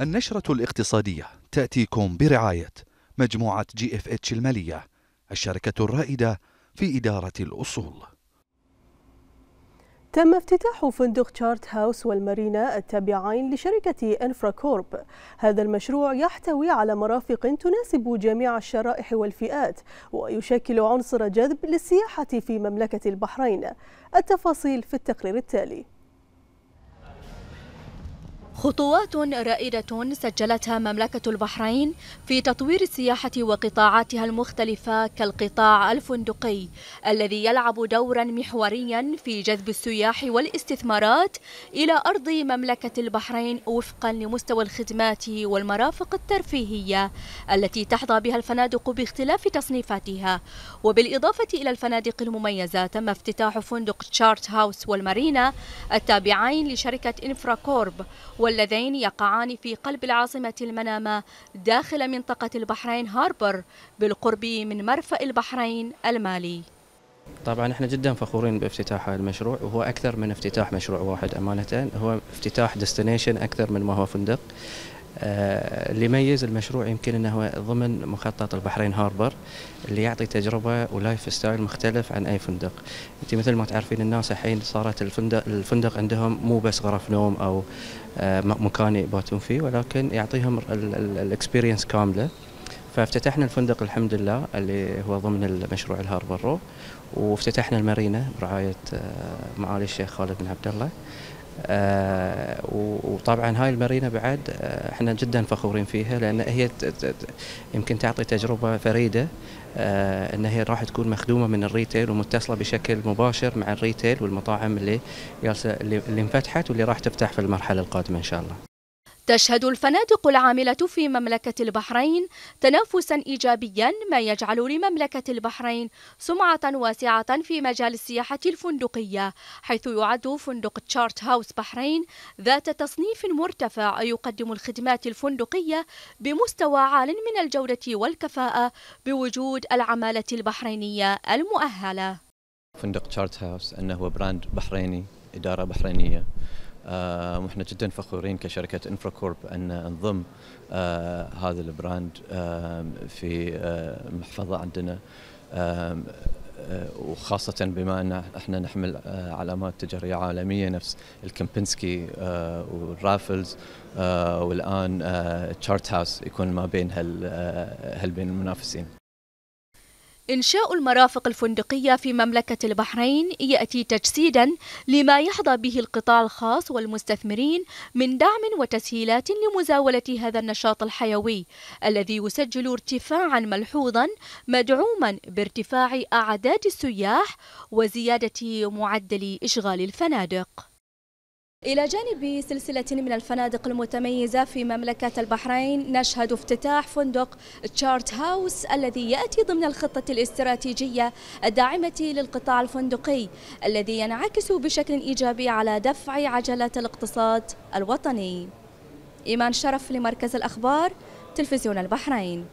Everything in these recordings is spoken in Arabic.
النشرة الاقتصادية تأتيكم برعاية مجموعة جي اف اتش المالية الشركة الرائدة في إدارة الأصول. تم افتتاح فندق تشارت هاوس والمارينا التابعين لشركة انفرا كورب هذا المشروع يحتوي على مرافق تناسب جميع الشرائح والفئات ويشكل عنصر جذب للسياحة في مملكة البحرين التفاصيل في التقرير التالي خطوات رائدة سجلتها مملكة البحرين في تطوير السياحة وقطاعاتها المختلفة كالقطاع الفندقي الذي يلعب دورا محوريا في جذب السياح والاستثمارات إلى أرض مملكة البحرين وفقا لمستوى الخدمات والمرافق الترفيهية التي تحظى بها الفنادق باختلاف تصنيفاتها وبالإضافة إلى الفنادق المميزة تم افتتاح فندق تشارت هاوس والمارينا التابعين لشركة إنفراكورب واللذين يقعان في قلب العاصمة المنامة داخل منطقة البحرين هاربر بالقرب من مرفأ البحرين المالي طبعا احنا جدا فخورين بافتتاح هذا المشروع وهو اكثر من افتتاح مشروع واحد امانه هو افتتاح ديستنيشن اكثر من ما هو فندق آه، اللي يميز المشروع يمكن انه ضمن مخطط البحرين هاربر اللي يعطي تجربه ولايف ستايل مختلف عن اي فندق انت مثل ما تعرفين الناس الحين صارت الفندق الفندق عندهم مو بس غرف نوم او آه، مكان يباتون فيه ولكن يعطيهم الاكسبيرينس كامله فافتتحنا الفندق الحمد لله اللي هو ضمن المشروع الهاربر رو وافتتحنا المارينا برعايه آه، معالي الشيخ خالد بن عبد الله آه، وطبعا هاي المارينا بعد آه، احنا جدا فخورين فيها لان هي يمكن تعطي تجربه فريده آه، ان هي راح تكون مخدومه من الريتيل ومتصله بشكل مباشر مع الريتيل والمطاعم اللي اللي انفتحت واللي راح تفتح في المرحله القادمه ان شاء الله. تشهد الفنادق العاملة في مملكة البحرين تنافسا إيجابيا ما يجعل لمملكة البحرين سمعة واسعة في مجال السياحة الفندقية حيث يعد فندق تشارت هاوس بحرين ذات تصنيف مرتفع يقدم الخدمات الفندقية بمستوى عال من الجودة والكفاءة بوجود العمالة البحرينية المؤهلة فندق تشارت هاوس أنه براند بحريني إدارة بحرينية آه، واحنا جدا فخورين كشركه انفرا كورب ان نضم آه، هذا البراند آه، في محفظه عندنا وخاصة بما أن احنا نحمل علامات تجارية عالمية نفس الكمبنسكي والرافلز والآن تشارت هاوس يكون ما بين هال بين المنافسين إنشاء المرافق الفندقية في مملكة البحرين يأتي تجسيدا لما يحظى به القطاع الخاص والمستثمرين من دعم وتسهيلات لمزاولة هذا النشاط الحيوي الذي يسجل ارتفاعا ملحوظا مدعوما بارتفاع أعداد السياح وزيادة معدل إشغال الفنادق إلى جانب سلسلة من الفنادق المتميزة في مملكة البحرين نشهد افتتاح فندق تشارت هاوس الذي يأتي ضمن الخطة الاستراتيجية الداعمة للقطاع الفندقي الذي ينعكس بشكل إيجابي على دفع عجلة الاقتصاد الوطني إيمان شرف لمركز الأخبار تلفزيون البحرين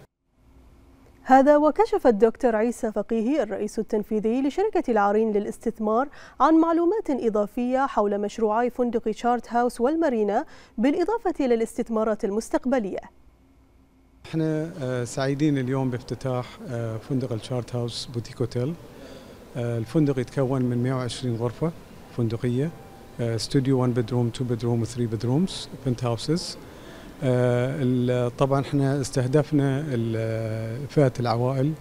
هذا وكشف الدكتور عيسى فقيهي الرئيس التنفيذي لشركة العرين للاستثمار عن معلومات إضافية حول مشروعي فندق شارت هاوس والمارينا بالإضافة إلى الاستثمارات المستقبلية احنا آه، سعيدين اليوم بافتتاح آه، فندق الشارت هاوس بوتيك اوتيل آه، الفندق يتكون من 120 غرفة فندقية استوديو 1 بدروم 2 بدروم 3 بدرومز بنت هاوسز آه، طبعا احنا استهدفنا فئه العوائل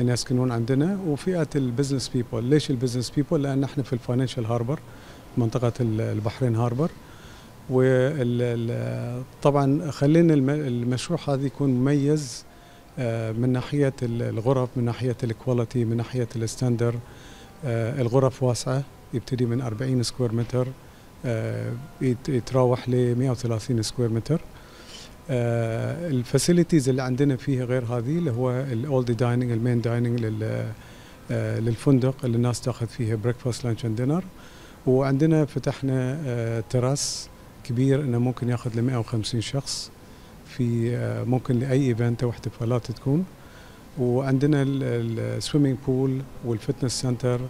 اللي يسكنون عندنا وفئه البزنس بيبول ليش البزنس بيبول لان احنا في الفاينانشال هاربر منطقه البحرين هاربر وطبعا خلينا المشروع هذا يكون مميز آه، من ناحيه الغرف من ناحيه الكواليتي من ناحيه الستاندر آه، الغرف واسعه يبتدي من 40 سكوير متر يتراوح ل 130 سكوير متر آه، الفاسيلتيز اللي عندنا فيها غير هذه اللي هو الاولد دايننج المين دايننج للفندق اللي الناس تاخذ فيها بريكفاست لانش اند دينر وعندنا فتحنا آه، تراس كبير انه ممكن ياخذ ل 150 شخص في آه، ممكن لاي ايفنت او احتفالات تكون وعندنا السويمنج بول والفتنس سنتر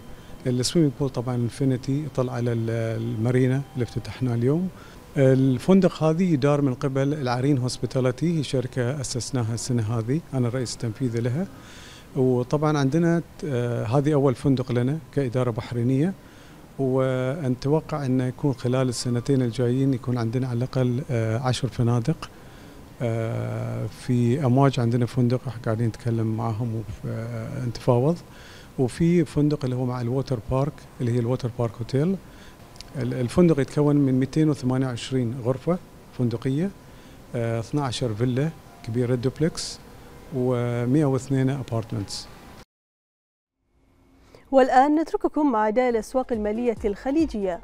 السويمنج بول طبعا انفينيتي يطل على المارينا اللي افتتحناه اليوم الفندق هذه يدار من قبل العرين هوسبيتاليتي هي شركة أسسناها السنة هذه أنا الرئيس التنفيذي لها وطبعا عندنا آه، هذه أول فندق لنا كإدارة بحرينية ونتوقع أن يكون خلال السنتين الجايين يكون عندنا على الأقل آه، عشر فنادق آه، في أمواج عندنا فندق قاعدين نتكلم معهم ونتفاوض وفي فندق اللي هو مع الووتر بارك اللي هي الووتر بارك هوتيل الفندق يتكون من 228 غرفة فندقية 12 آه، فيلا كبيرة دوبلكس و102 ابارتمنتس والآن نترككم مع دائرة الأسواق المالية الخليجية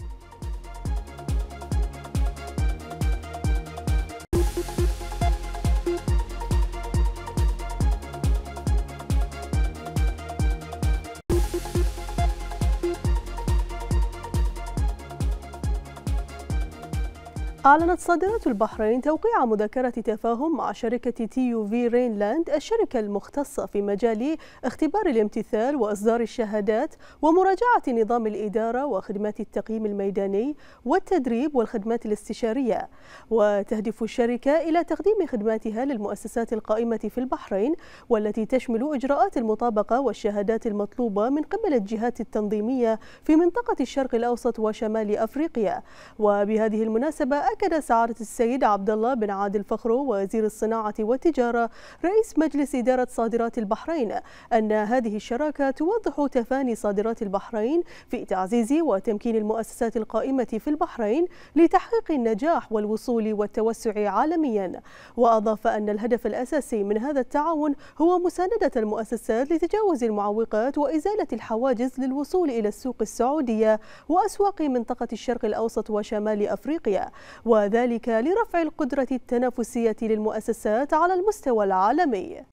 أعلنت صادرات البحرين توقيع مذكرة تفاهم مع شركة تي يو في رينلاند الشركة المختصة في مجال اختبار الامتثال وإصدار الشهادات ومراجعة نظام الإدارة وخدمات التقييم الميداني والتدريب والخدمات الاستشارية وتهدف الشركة إلى تقديم خدماتها للمؤسسات القائمة في البحرين والتي تشمل إجراءات المطابقة والشهادات المطلوبة من قبل الجهات التنظيمية في منطقة الشرق الأوسط وشمال أفريقيا وبهذه المناسبة أكد سعادة السيد عبد الله بن عادل فخرو وزير الصناعة والتجارة رئيس مجلس إدارة صادرات البحرين أن هذه الشراكة توضح تفاني صادرات البحرين في تعزيز وتمكين المؤسسات القائمة في البحرين لتحقيق النجاح والوصول والتوسع عالميا وأضاف أن الهدف الأساسي من هذا التعاون هو مساندة المؤسسات لتجاوز المعوقات وإزالة الحواجز للوصول إلى السوق السعودية وأسواق منطقة الشرق الأوسط وشمال أفريقيا وذلك لرفع القدرة التنافسية للمؤسسات على المستوى العالمي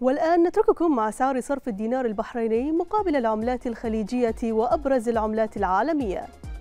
والآن نترككم مع سعر صرف الدينار البحريني مقابل العملات الخليجية وأبرز العملات العالمية